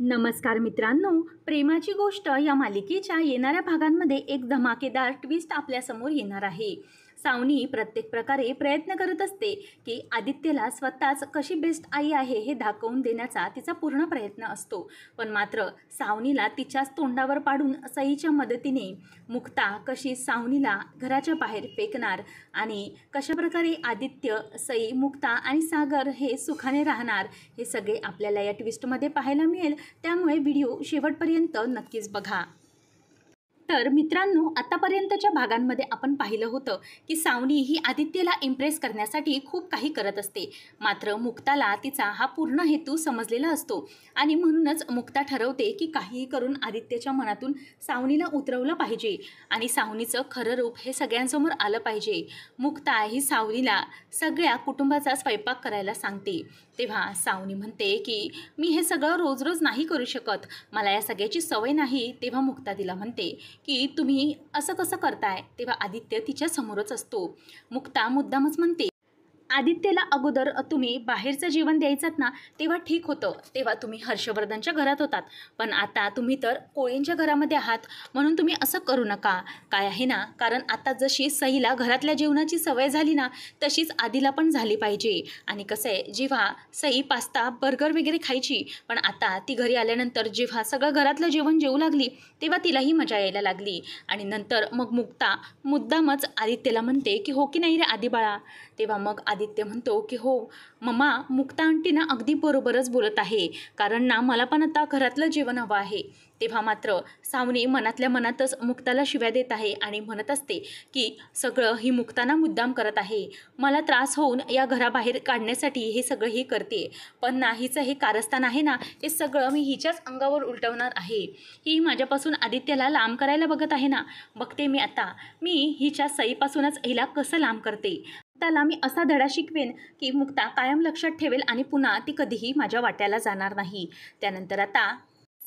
नमस्कार मित्रांनो प्रेमाची गोष्ट या मालिकेच्या येणाऱ्या भागांमध्ये एक धमाकेदार ट्विस्ट आपल्यासमोर येणार आहे सावनी प्रत्येक प्रकारे प्रयत्न करत असते की आदित्यला स्वतःच कशी बेस्ट आई आहे हे दाखवून देण्याचा तिचा पूर्ण प्रयत्न असतो पण मात्र सावनीला तिच्याच तोंडावर पाडून सईच्या मदतीने मुक्ता कशी सावनीला घराच्या बाहेर फेकणार आणि कशाप्रकारे आदित्य सई मुक्ता आणि सागर हे सुखाने राहणार हे सगळे आपल्याला या ट्विस्टमध्ये पाहायला मिळेल त्यामुळे व्हिडिओ शेवटपर्यंत नक्कीच बघा तर मित्रांनो आतापर्यंतच्या भागांमध्ये आपण पाहिलं होतं की सावनी ही आदित्यला इम्प्रेस करण्यासाठी खूप काही करत असते मात्र मुक्ताला तिचा हा पूर्ण हेतू समजलेला असतो आणि म्हणूनच मुक्ता ठरवते की काहीही करून आदित्यच्या मनातून सावनीला उतरवलं पाहिजे आणि सावनीचं खरं रूप हे सगळ्यांसमोर आलं पाहिजे मुक्ता ही सावनीला सगळ्या कुटुंबाचा स्वयंपाक करायला सांगते तेव्हा सावनी म्हणते की मी हे सगळं रोज रोज नाही करू शकत मला या सगळ्याची सवय नाही तेव्हा मुक्ता तिला म्हणते की तुम्ही असं कसं करताय तेव्हा आदित्य तिच्या समोरच असतो मुक्ता मुद्दामच म्हणते आदित्यला अगोदर तुम्ही बाहेरचं जीवन द्यायचात ना तेव्हा ठीक होतं तेव्हा तुम्ही हर्षवर्धनच्या घरात होतात पण आता तुम्ही तर कोळींच्या घरामध्ये आहात म्हणून तुम्ही असं करू नका काय आहे ना कारण आता जशी सईला घरातल्या जेवणाची सवय झाली ना तशीच आधीला पण झाली पाहिजे आणि कसं आहे जेव्हा सई पास्ता बर्गर वगैरे खायची पण आता ती घरी आल्यानंतर जेव्हा सगळं घरातलं जेवण जेवू लागली तेव्हा तिलाही मजा यायला लागली आणि नंतर मग मुक्ता मुद्दामच आदित्यला म्हणते की हो की नाही रे बाळा तेव्हा मग आदि आदित्य म्हणतो की हो मम्मा मुक्ता आंटी ना अगदी बरोबरच बोलत आहे कारण ना मला पण आता घरातलं जेवण हवं आहे तेव्हा मात्र सावनी मनातल्या मनातच मुक्ताला शिव्या देत आहे आणि म्हणत असते की सगळं ही मुक्ताना मुद्दाम करत आहे मला त्रास होऊन या घराबाहेर काढण्यासाठी हे सगळं ही करते पण ना हिचं हे कारस्थान आहे ना हे सगळं मी हिच्याच अंगावर उलटवणार आहे ही माझ्यापासून आदित्यला लांब करायला बघत आहे ना बघते मी आता मी हिच्या सईपासूनच हिला कसं लांब करते त्याला मी असा धडा शिकवेन की मुक्ता कायम लक्षात ठेवेल आणि पुन्हा ती कधीही माझ्या वाट्याला जाणार नाही त्यानंतर आता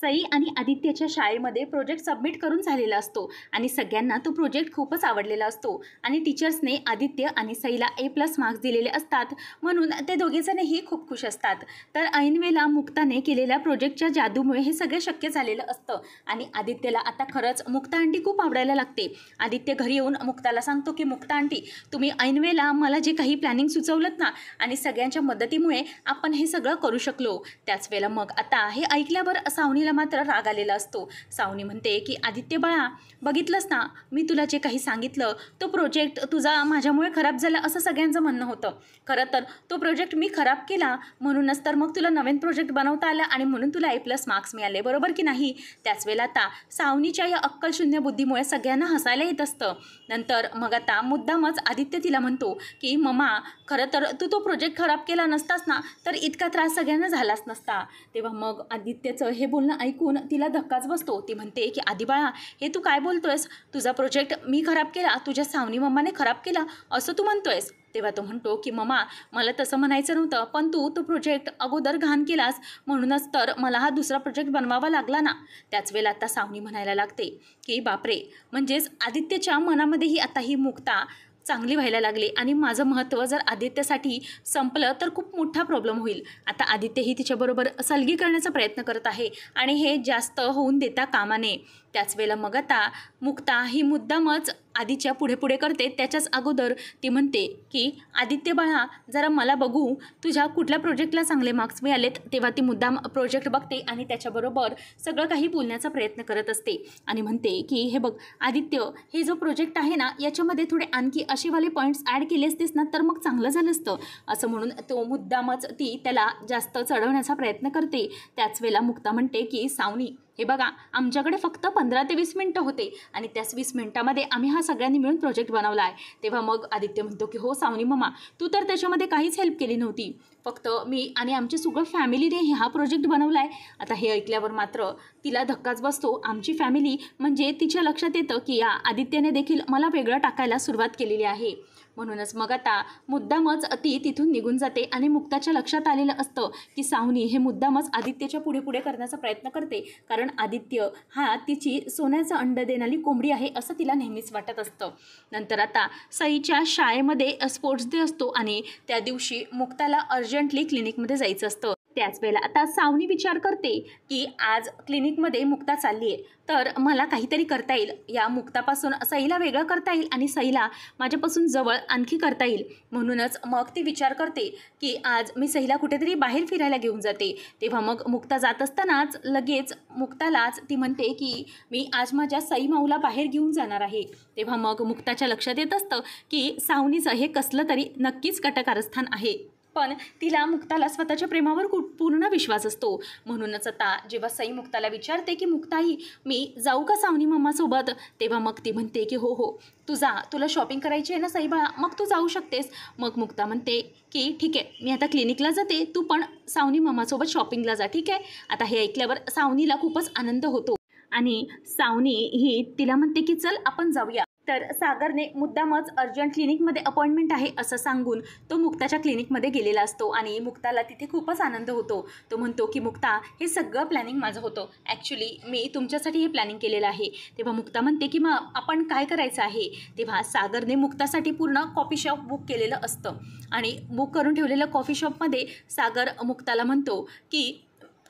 सई आणि आदित्यच्या शाळेमध्ये प्रोजेक्ट सबमिट करून झालेला असतो आणि सगळ्यांना तो प्रोजेक्ट खूपच आवडलेला असतो आणि टीचर्सने आदित्य आणि सईला ए प्लस मार्क्स दिलेले असतात म्हणून ते दोघेजणही खूप खुश असतात तर ऐनवेला मुक्ताने केलेल्या प्रोजेक्टच्या जादूमुळे हे सगळं शक्य झालेलं असतं आणि आदित्यला आता खरंच मुक्ता आंटी खूप आवडायला लागते आदित्य घरी येऊन मुक्ताला सांगतो की मुक्ता आंटी तुम्ही ऐनवेला मला जे काही प्लॅनिंग सुचवलं ना आणि सगळ्यांच्या मदतीमुळे आपण हे सगळं करू शकलो त्याच वेळेला मग आता हे ऐकल्यावर सावनी सावनीला मात्र राग आलेला असतो सावनी म्हणते की आदित्य बाळा बघितलंस ना मी तुला जे काही सांगितलं तो प्रोजेक्ट तुझा माझ्यामुळे खराब झाला असं सगळ्यांचं म्हणणं होतं खरं तर तो प्रोजेक्ट मी खराब केला म्हणूनच तर मग तुला नवीन प्रोजेक्ट बनवता आला आणि म्हणून तुला ए प्लस मार्क्स मिळाले बरोबर की नाही त्याच वेळेला आता सावनीच्या या अक्कलशून्य बुद्धीमुळे सगळ्यांना हसायला येत असतं नंतर मग आता मुद्दामच आदित्य तिला म्हणतो की ममा खरं तर तू तो प्रोजेक्ट खराब केला नसतास ना तर इतका त्रास सगळ्यांना झालाच नसता तेव्हा मग आदित्यचं हे बोलणं ऐकून तिला धक्काच बसतो ती म्हणते की आधी बाळा हे तू काय बोलतोयस तुझा प्रोजेक्ट मी खराब केला तुझ्या सावनी मम्माने खराब केला असं तू म्हणतोयस तेव्हा तो म्हणतो की मम्मा मला तसं म्हणायचं नव्हतं पण तू तो प्रोजेक्ट अगोदर घाण केलास म्हणूनच तर मला हा दुसरा प्रोजेक्ट बनवावा लागला ना त्याच वेळेला आता सावनी म्हणायला लागते की बापरे म्हणजेच आदित्यच्या मनामध्येही आता ही मुक्ता चांगली व्हायला लागली आणि माझं महत्त्व जर आदित्यसाठी संपलं तर खूप मोठा प्रॉब्लेम होईल आता आदित्यही तिच्याबरोबर सलगी करण्याचा प्रयत्न करत आहे आणि हे जास्त होऊन देता कामा नये त्याच मग आता मुक्ता ही मुद्दामच आधीच्या पुढे पुढे करते त्याच्याच अगोदर ती म्हणते की आदित्य बाळा जरा मला बघू तुझ्या कुठल्या प्रोजेक्टला चांगले मार्क्स मिळालेत तेव्हा ती मुद्दाम प्रोजेक्ट बघते आणि त्याच्याबरोबर सगळं काही बोलण्याचा प्रयत्न करत असते आणि म्हणते की हे बघ आदित्य हे जो प्रोजेक्ट आहे ना याच्यामध्ये थोडे आणखी असेवाले पॉईंट्स ॲड केले असतेस ना तर मग चांगलं झालं असतं असं म्हणून तो मुद्दामच ती त्याला जास्त चढवण्याचा प्रयत्न करते त्याच मुक्ता म्हणते की सावनी हे बघा आमच्याकडे फक्त पंधरा ते वीस मिनटं होते आणि त्याच वीस मिनटामध्ये आम्ही हा सगळ्यांनी मिळून प्रोजेक्ट बनवला आहे तेव्हा मग आदित्य म्हणतो की हो सावनी ममा तू तर त्याच्यामध्ये काहीच हेल्प केली नव्हती फक्त मी आणि आमची सगळं फॅमिलीने हा प्रोजेक्ट बनवला आहे आता हे ऐकल्यावर मात्र तिला धक्काच बसतो आमची फॅमिली म्हणजे तिच्या लक्षात येतं की या आदित्यने देखील मला वेगळं टाकायला सुरुवात केलेली आहे म्हणूनच मग आता मुद्दामच ती तिथून निघून जाते आणि मुक्ताच्या लक्षात आलेलं असतं की सावनी हे मुद्दामच आदित्यच्या पुढे पुढे करण्याचा प्रयत्न करते कारण आदित्य हा तिची सोन्याचं अंड देणारी कोंबडी आहे असं तिला नेहमीच वाटत असतं नंतर आता सईच्या शाळेमध्ये स्पोर्ट्स डे असतो आणि त्या दिवशी मुक्ताला अर्जंटली क्लिनिकमध्ये जायचं असतं त्याच वेळेला आता सावनी विचार करते की आज क्लिनिकमध्ये मुक्ता चालली आहे तर मला काहीतरी करता येईल या मुक्तापासून सईला वेगळं करता येईल आणि सईला माझ्यापासून जवळ आणखी करता येईल म्हणूनच मग ती विचार करते की आज मी सईला कुठेतरी बाहेर फिरायला घेऊन जाते तेव्हा मग मुक्ता जात असतानाच लगेच मुक्तालाच ती म्हणते की मी आज माझ्या सई माऊला बाहेर घेऊन जाणार आहे तेव्हा मग मुक्ताच्या लक्षात येत असतं की सावनीचं हे कसलं तरी नक्कीच कटकारस्थान आहे पण तिला मुक्ताला स्वतःच्या प्रेमावर कुठ पूर्ण विश्वास असतो म्हणूनच आता जेव्हा सई मुक्ताला विचारते की मुक्ताई मी जाऊ का सावनी मम्मासोबत तेव्हा मग ती म्हणते की हो हो तू जा तुला शॉपिंग करायची आहे ना सई बाळा मग तू जाऊ शकतेस मग मुक्ता म्हणते की ठीक आहे मी आता क्लिनिकला जाते तू पण सावनी मम्मासोबत शॉपिंगला जा ठीक आहे आता हे ऐकल्यावर सावनीला खूपच आनंद होतो आणि सावनी ही तिला म्हणते की चल आपण जाऊया तर सागरने मुद्दामच अर्जंट क्लिनिकमध्ये अपॉइंटमेंट आहे असं सांगून तो मुक्ताच्या क्लिनिकमध्ये गेलेला असतो आणि मुक्ताला तिथे खूपच आनंद होतो तो म्हणतो की मुक्ता हे सगळं प्लॅनिंग माझं होतं ॲक्च्युली मी तुमच्यासाठी हे प्लॅनिंग केलेलं आहे तेव्हा मुक्ता म्हणते की मग आपण काय करायचं आहे तेव्हा सागरने मुक्तासाठी पूर्ण कॉफी शॉप बुक केलेलं असतं आणि बुक करून ठेवलेल्या कॉफी शॉपमध्ये सागर मुक्ताला म्हणतो की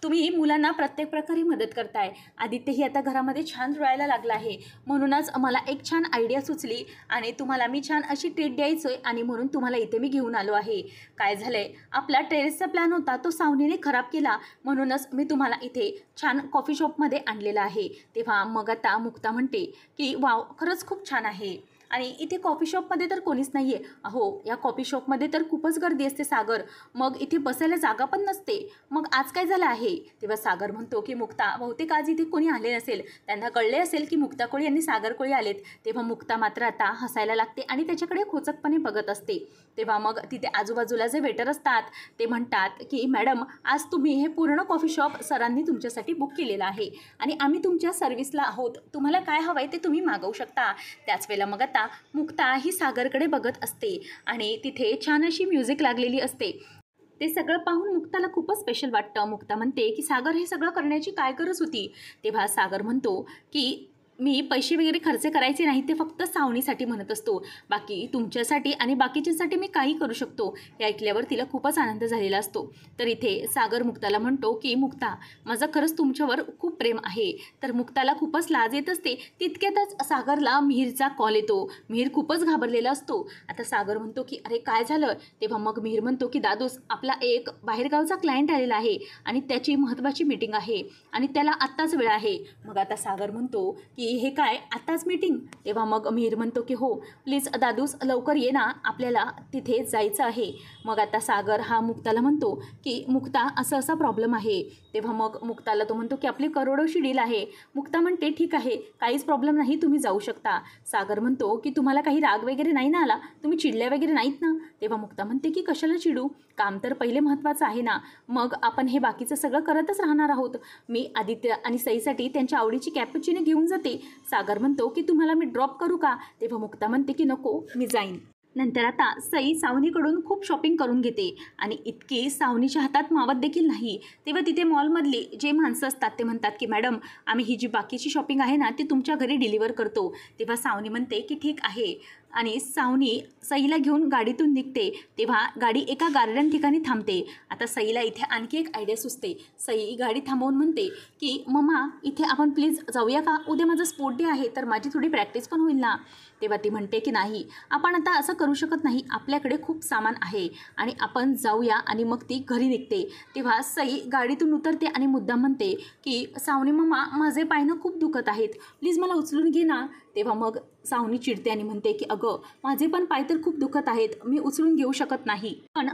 तुम्ही मुलांना प्रत्येक प्रकारे मदत करताय आदित्यही आता घरामध्ये छान रुळायला लागला आहे म्हणूनच मला एक छान आयडिया सुचली आणि तुम्हाला मी छान अशी ट्रीट द्यायचो आहे आणि म्हणून तुम्हाला इथे मी घेऊन आलो आहे काय झालं आहे आपला टेरेसचा प्लॅन होता तो सावनीने खराब केला म्हणूनच मी तुम्हाला इथे छान कॉफी शॉपमध्ये आणलेला आहे तेव्हा मग आता मुक्ता म्हणते की वाव खरंच खूप छान आहे आणि इथे कॉफी शॉपमध्ये तर कोणीच नाही आहे अहो या कॉफी शॉपमध्ये तर खूपच गर्दी असते सागर मग इथे बसायला जागा पण नसते मग आज काय झालं आहे तेव्हा सागर म्हणतो की मुक्ता बहुतेक आज इथे कोणी आले नसेल त्यांना कळले असेल की मुक्ता कोळी आणि सागर कोळी आलेत तेव्हा मुक्ता मात्र आता हसायला लागते आणि त्याच्याकडे खोचकपणे बघत असते तेव्हा मग तिथे आजूबाजूला जे वेटर असतात ते म्हणतात की मॅडम आज तुम्ही हे पूर्ण कॉफी शॉप सरांनी तुमच्यासाठी बुक केलेलं आहे आणि आम्ही तुमच्या सर्व्हिसला आहोत तुम्हाला काय हवं आहे ते तुम्ही मागवू शकता त्याच वेळेला मग करता मुक्ता ही सागरकडे बघत असते आणि तिथे छान अशी म्युझिक लागलेली असते ते सगळं पाहून मुक्ताला खूपच स्पेशल वाटतं मुक्ता म्हणते की सागर हे सगळं करण्याची काय गरज होती तेव्हा सागर म्हणतो की मी पैसे वगैरे खर्च करायचे नाही ते फक्त सावणीसाठी म्हणत असतो बाकी तुमच्यासाठी आणि बाकीच्यासाठी मी काही करू शकतो हे ऐकल्यावर तिला खूपच आनंद झालेला असतो तर इथे सागर मुक्ताला म्हणतो की मुक्ता माझं खरंच तुमच्यावर खूप प्रेम आहे तर मुक्ताला खूपच लाज येत असते तितक्यातच सागरला मिहीरचा कॉल येतो मिहीर खूपच घाबरलेला असतो आता सागर म्हणतो की अरे काय झालं तेव्हा मग मिहीर म्हणतो की दादूस आपला एक बाहेरगावचा क्लायंट आलेला आहे आणि त्याची महत्त्वाची मीटिंग आहे आणि त्याला आत्ताच वेळ आहे मग आता सागर म्हणतो की की हे काय आत्ताच मीटिंग तेव्हा मग मिहीर म्हणतो की हो प्लीज दादूस लवकर ये ना आपल्याला तिथे जायचं आहे मग आता सागर हा मुक्ताला म्हणतो की मुक्ता असं असा प्रॉब्लेम आहे तेव्हा मग मुक्ताला तो म्हणतो की आपली करोडोशी डील आहे मुक्ता म्हणते ठीक आहे काहीच प्रॉब्लेम नाही तुम्ही जाऊ शकता सागर म्हणतो की तुम्हाला काही राग वगैरे नाही ना आला तुम्ही चिडल्या वगैरे नाहीत ना तेव्हा मुक्ता म्हणते की कशाला चिडू काम तर पहिले महत्त्वाचं आहे ना मग आपण हे बाकीचं सगळं करतच राहणार आहोत मी आदित्य आणि सईसाठी त्यांच्या आवडीची कॅपचिने घेऊन जाते सागर म्हणतो की तुम्हाला मी ड्रॉप करू का तेव्हा मुक्ता म्हणते की नको मी जाईन नंतर आता सई सावनीकडून खूप शॉपिंग करून घेते आणि इतकी सावनीच्या हातात मावत देखील नाही तेव्हा तिथे मॉलमधली जे माणसं असतात ते म्हणतात की मॅडम आम्ही ही जी बाकीची शॉपिंग आहे ना ती तुमच्या घरी डिलिव्हर करतो तेव्हा सावनी म्हणते की ठीक आहे आणि सावनी सईला घेऊन गाडीतून निघते तेव्हा गाडी एका गार्डन ठिकाणी थांबते आता सईला इथे आणखी एक आयडिया सुचते सई गाडी थांबवून म्हणते की मम्मा इथे आपण प्लीज जाऊया का उद्या माझं स्पोर्ट डे आहे तर माझी थोडी प्रॅक्टिस पण होईल ना तेव्हा ती म्हणते की नाही आपण आता असं करू शकत नाही आपल्याकडे खूप सामान आहे आणि आपण जाऊया आणि मग ती घरी निघते तेव्हा सई गाडीतून उतरते आणि मुद्दा म्हणते की सावनी मम्मा माझे पायनं खूप दुखत आहेत प्लीज मला उचलून घे ना तेव्हा मग सावनी चिडते आणि म्हणते की अगं माझे पण पाय तर खूप दुखत आहेत मी उचलून घेऊ शकत नाही पण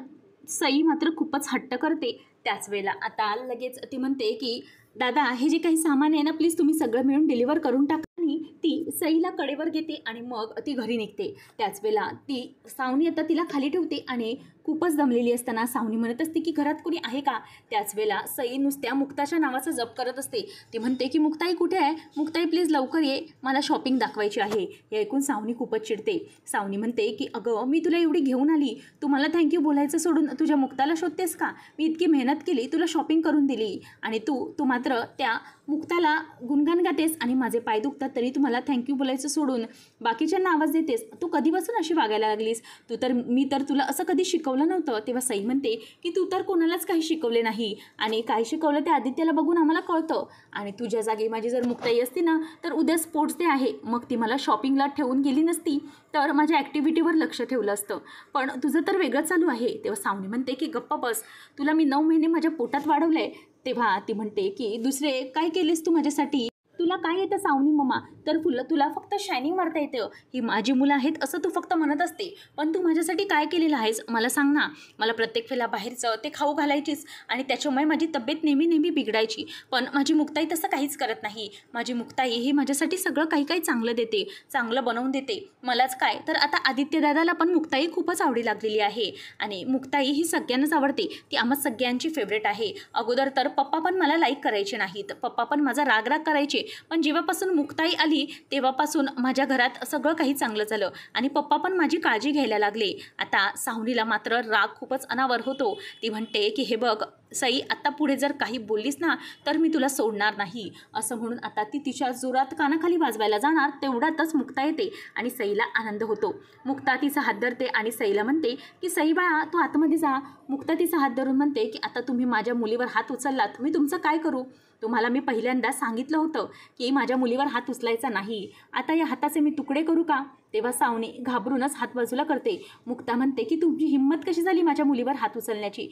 सई मात्र खूपच हट्ट करते त्याच वेळेला आता लगेच ती म्हणते की दादा हे जे काही सामान आहे ना प्लीज तुम्ही सगळं मिळून डिलिव्हर करून टाका आणि ती सईला कडेवर घेते आणि मग ती घरी निघते त्याच वेळेला ती सावनी आता तिला खाली ठेवते आणि खूपच दमलेली असताना सावनी म्हणत असते की घरात कोणी आहे का त्याच वेळेला सई नुसत्या मुक्ताच्या नावाचा जप करत असते ती म्हणते की मुक्ताई कुठे आहे मुक्ताई प्लीज लवकर ये मला शॉपिंग दाखवायची आहे हे ऐकून सावनी खूपच चिडते सावनी म्हणते की अगं मी तुला एवढी घेऊन आली तू मला थँक्यू बोलायचं सोडून तुझ्या मुक्ताला शोधतेस का मी इतकी मेहनत केली तुला शॉपिंग करून दिली आणि तू तू मात्र त्या मुक्ताला गुणगान गातेस आणि माझे पाय दुखतात तरी तुम्हाला थँक्यू बोलायचं सोडून बाकीच्यांना आवाज देतेस तू कधीपासून अशी वागायला लागलीस तू तर मी तर तुला असं कधी शिकवलं नव्हतं तेव्हा सई म्हणते की तू तर कोणालाच काही शिकवले नाही आणि काय शिकवलं ते आदित्याला बघून आम्हाला कळतं आणि तुझ्या जागी माझी जर मुक्ताई असती ना तर उद्या स्पोर्ट्स डे आहे मग ती मला शॉपिंगला ठेवून गेली नसती तर माझ्या ॲक्टिव्हिटीवर लक्ष ठेवलं असतं पण तुझं तर वेगळं चालू आहे तेव्हा सावनी म्हणते की गप्पा बस तुला मी नऊ महिने माझ्या पोटात वाढवलं आहे तेव्हा ती म्हणते की दुसरे काय केलेस तू माझ्यासाठी तुला काय येतं सावनी मम्मा तर फुलं तुला फक्त शायनिंग मारता येतं हो. ही माझी मुलं आहेत असं तू फक्त म्हणत असते पण तू माझ्यासाठी काय केलेलं आहेस मला सांग ना मला प्रत्येक वेळेला बाहेरचं ते खाऊ घालायचीच आणि त्याच्यामुळे माझी तब्येत नेहमी नेहमी बिघडायची पण माझी मुक्ताई तसं काहीच करत नाही माझी मुक्ताई ही माझ्यासाठी सगळं काही काही चांगलं देते चांगलं बनवून देते मलाच काय तर आता आदित्यदादाला पण मुक्ताई खूपच आवडी लागलेली आहे आणि मुक्ताई ही सगळ्यांनाच आवडते ती आम्हा सगळ्यांची फेवरेट आहे अगोदर तर पप्पा पण मला लाईक करायचे नाहीत पप्पा पण माझा राग राग करायचे पण जेव्हापासून मुक्ताई आली तेव्हापासून माझ्या घरात सगळं काही चांगलं झालं आणि पप्पा पण माझी काळजी घ्यायला लागले आता साहुनीला मात्र राग खूपच अनावर होतो ती म्हणते की हे बघ सई आत्ता पुढे जर काही बोललीस ना तर मी तुला सोडणार नाही असं म्हणून आता ती तिच्या जोरात कानाखाली वाजवायला जाणार तेवढ्यातच मुक्ता येते आणि सईला आनंद होतो मुक्ता तिचा हात धरते आणि सईला म्हणते की सई बाळा तू आतमध्ये जा मुक्ता तिचा हात धरून म्हणते की आता तुम्ही माझ्या मुलीवर हात उचललात मी तुमचं काय करू तुम्हाला मी पहिल्यांदा सांगितलं होतं की माझ्या मुलीवर हात उचलायचा नाही आता या हाताचे मी तुकडे करू का तेव्हा सावनी घाबरूनच हात बाजूला करते मुक्ता म्हणते की तुमची हिंमत कशी झाली माझ्या मुलीवर हात उचलण्याची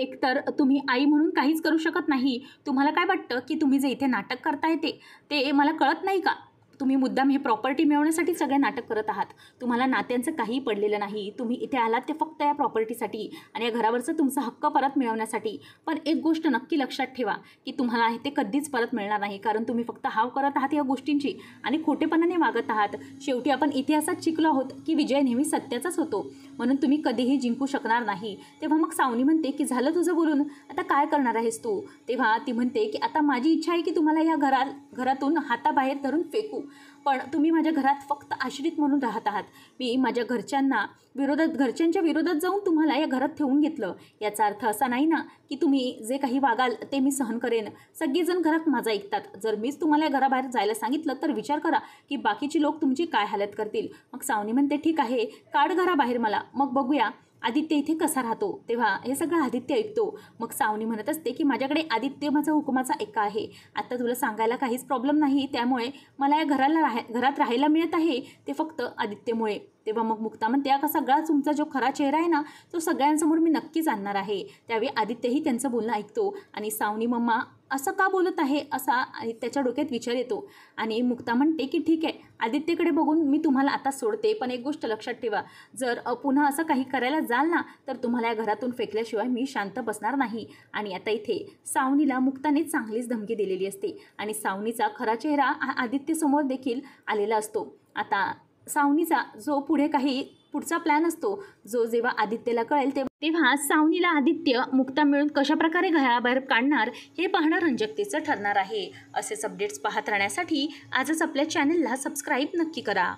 एकतर तुम्ही आई म्हणून काहीच करू शकत नाही तुम्हाला काय वाटतं की तुम्ही जे इथे नाटक करताय ते ते मला कळत नाही का तुम्ही मुद्दाम हे प्रॉपर्टी मिळवण्यासाठी सगळे नाटक करत आहात तुम्हाला नात्यांचं काही पडलेलं नाही तुम्ही इथे आलात ते फक्त या प्रॉपर्टीसाठी आणि या घरावरचं तुमचा हक्क परत मिळवण्यासाठी पण एक गोष्ट नक्की लक्षात ठेवा की तुम्हाला ते कधीच परत मिळणार नाही कारण तुम्ही फक्त हाव करत आहात या गोष्टींची आणि खोटेपणाने वागत आहात शेवटी आपण इतिहासात शिकलो आहोत की विजय नेहमी सत्याचाच होतो म्हणून तुम्ही कधीही जिंकू शकणार नाही तेव्हा मग सावनी म्हणते की झालं तुझं बोलून आता काय करणार आहेस तू तेव्हा ती म्हणते की आता माझी इच्छा आहे की तुम्हाला या घरा घरातून हाताबाहेर धरून फेकू पण तुम्ही माझ्या घरात फक्त आश्रित म्हणून राहत आहात मी माझ्या घरच्यांना विरोधात घरच्यांच्या विरोधात जाऊन तुम्हाला या घरात ठेवून घेतलं याचा अर्थ असा नाही ना की तुम्ही जे काही वागाल ते मी सहन करेन सगळेजण घरात माझा ऐकतात जर मीच तुम्हाला घराबाहेर जायला सांगितलं तर विचार करा की बाकीची लोक तुमची काय हालत करतील मग सावनी म्हणते ठीक आहे काढ घराबाहेर मला मग बघूया आदित्य इथे कसा राहतो तेव्हा हे सगळं आदित्य ऐकतो मग सावनी म्हणत असते की माझ्याकडे आदित्य माझा हुकुमाचा एका आहे आत्ता तुला सांगायला काहीच प्रॉब्लेम नाही त्यामुळे मला या घराला घरात राहायला मिळत आहे ते फक्त आदित्यमुळे तेव्हा मग मुक्ता म्हणते का सगळा तुमचा जो खरा चेहरा आहे ना तो सगळ्यांसमोर मी नक्कीच आणणार आहे त्यावेळी आदित्यही त्यांचं बोलणं ऐकतो आणि सावनी मम्मा असं का बोलत आहे असा आणि त्याच्या डोक्यात विचार येतो आणि मुक्ता म्हणते की ठीक आहे आदित्यकडे बघून मी तुम्हाला आता सोडते पण एक गोष्ट लक्षात ठेवा जर पुन्हा असं काही करायला जाल ना तर तुम्हाला या घरातून फेकल्याशिवाय मी शांत बसणार नाही आणि आता इथे सावनीला मुक्ताने चांगलीच धमकी दिलेली असते आणि सावनीचा खरा चेहरा हा आदित्यसमोर देखील आलेला असतो आता सावनीचा जो पुढे काही पुढचा प्लॅन असतो जो जेव्हा आदित्यला कळेल तेव्हा सावनीला आदित्य मुक्ता मिळून कशाप्रकारे घराबाहेर काढणार हे पाहणं रंजकतेचं ठरणार आहे असेच अपडेट्स पाहत राहण्यासाठी आजच आपल्या चॅनलला सबस्क्राईब नक्की करा